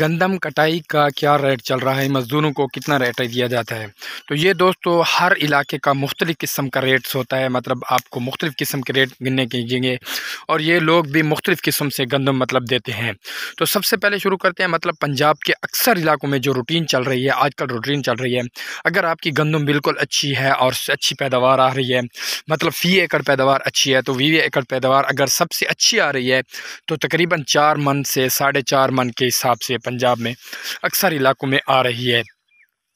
गंदम कटाई का क्या रेट चल रहा है मज़दूरों को कितना रेट दिया जाता है तो ये दोस्तों हर इलाके का मुख्तलिफ़ किस्म का रेट्स होता है मतलब आपको मुख्तलिफ़ किस्म के रेट गिनने कीजिएंगे और ये लोग भी मुख्तलिफ़ किस्म से गंदम मतलब देते हैं तो सबसे पहले शुरू करते हैं मतलब पंजाब के अक्सर इलाकों में जो रूटीन चल रही है आजकल रूटीन चल रही है अगर आपकी गंदम बिल्कुल अच्छी है और अच्छी पैदावार आ रही है मतलब फी एकड़ पैदावार अच्छी है तो वी एकड़ पैदावार अगर सबसे अच्छी आ रही है तो तकरीबन चार मन से साढ़े चार मन के हिसाब से पंजाब में अक्सर इलाकों में आ रही है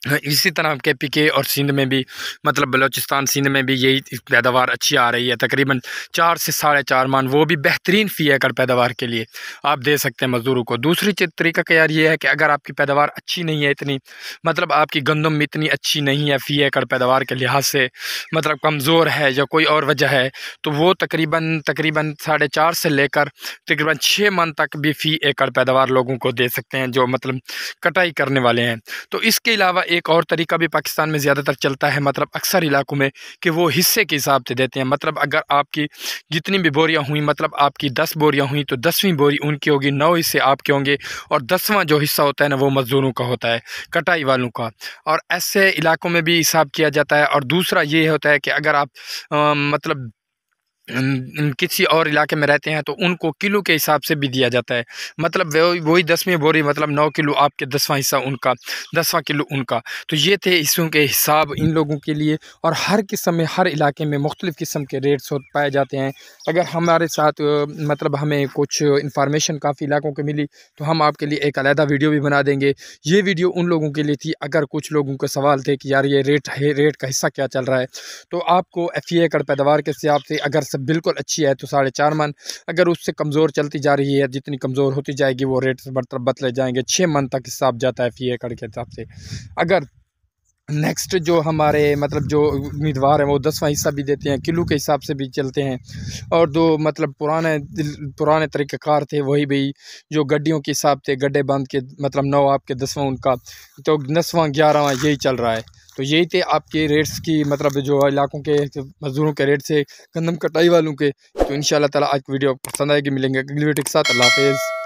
हाँ, इसी तरह के पी के और सिंध में भी मतलब बलोचिस्तान सिंध में भी यही पैदावार अच्छी आ रही है तकरीबन चार से साढ़े चार मान वो भी बेहतरीन फ़ी एकड़ पैदावार के लिए आप दे सकते हैं मज़दूरों को दूसरी तरीका यार ये है कि अगर आपकी पैदावार अच्छी नहीं है इतनी मतलब आपकी गंदम इतनी अच्छी नहीं है फ़ी एकड़ पैदावार के लिहाज से मतलब कमज़ोर है या कोई और वजह है तो वो तकरीबन तकरीबन साढ़े चार से लेकर तकरीबन छः मन तक भी फ़ी एकड़ पैदावार लोगों को दे सकते हैं जो मतलब कटाई करने वाले हैं तो इसके अलावा एक और तरीका भी पाकिस्तान में ज़्यादातर चलता है मतलब अक्सर इलाकों में कि वो हिस्से के हिसाब से देते हैं मतलब अगर आपकी जितनी भी बोरियाँ हुई मतलब आपकी दस बोरियाँ हुई तो दसवीं बोरी उनकी होगी नौ हिस्से आपके होंगे और दसवां जो हिस्सा होता है ना वो मज़दूरों का होता है कटाई वालों का और ऐसे इलाकों में भी हिसाब किया जाता है और दूसरा ये होता है कि अगर आप आ, मतलब किसी और इलाके में रहते हैं तो उनको किलो के हिसाब से भी दिया जाता है मतलब वही वही दसवीं बोरी मतलब नौ किलो आपके दसवां हिस्सा उनका दसवां किलो उनका तो ये थे हिस्सों के हिसाब इन लोगों के लिए और हर किस्म में हर इलाके में मुख्तलिफ़ किस्म के रेट्स पाए जाते हैं अगर हमारे साथ मतलब हमें कुछ इन्फॉर्मेशन काफ़ी इलाकों की मिली तो हम आपके लिए एक अलहदा वीडियो भी बना देंगे ये वीडियो उन लोगों के लिए थी अगर कुछ लोगों के सवाल थे कि यार ये रेट है रेट का हिस्सा क्या चल रहा है तो आपको एफ ई एकड़ पैदावार के हिसाब से अगर से बिल्कुल अच्छी है तो साढ़े चार मन अगर उससे कमज़ोर चलती जा रही है जितनी कमज़ोर होती जाएगी वो रेट बरतर बतले जाएंगे छः मन तक हिसाब जाता है फी एकड़ e के हिसाब से अगर नेक्स्ट जो हमारे मतलब जो उम्मीदवार हैं वो दसवां हिस्सा भी देते हैं किलो के हिसाब से भी चलते हैं और जो मतलब पुराने पुराने तरीक़ार थे वही भी जो गड्डियों के हिसाब से गड्ढे बांध के मतलब नौ आपके दसवां उनका तो दसवां ग्यारहवा यही चल रहा है तो यही थे आपके रेट्स की मतलब जो इलाकों के मज़दूरों के रेट से गंदम कटाई वालों के तो इन शाला आज की वीडियो पसंद आएगी मिलेंगे अगली वीडियो के साथ अल्लाह हाफिज़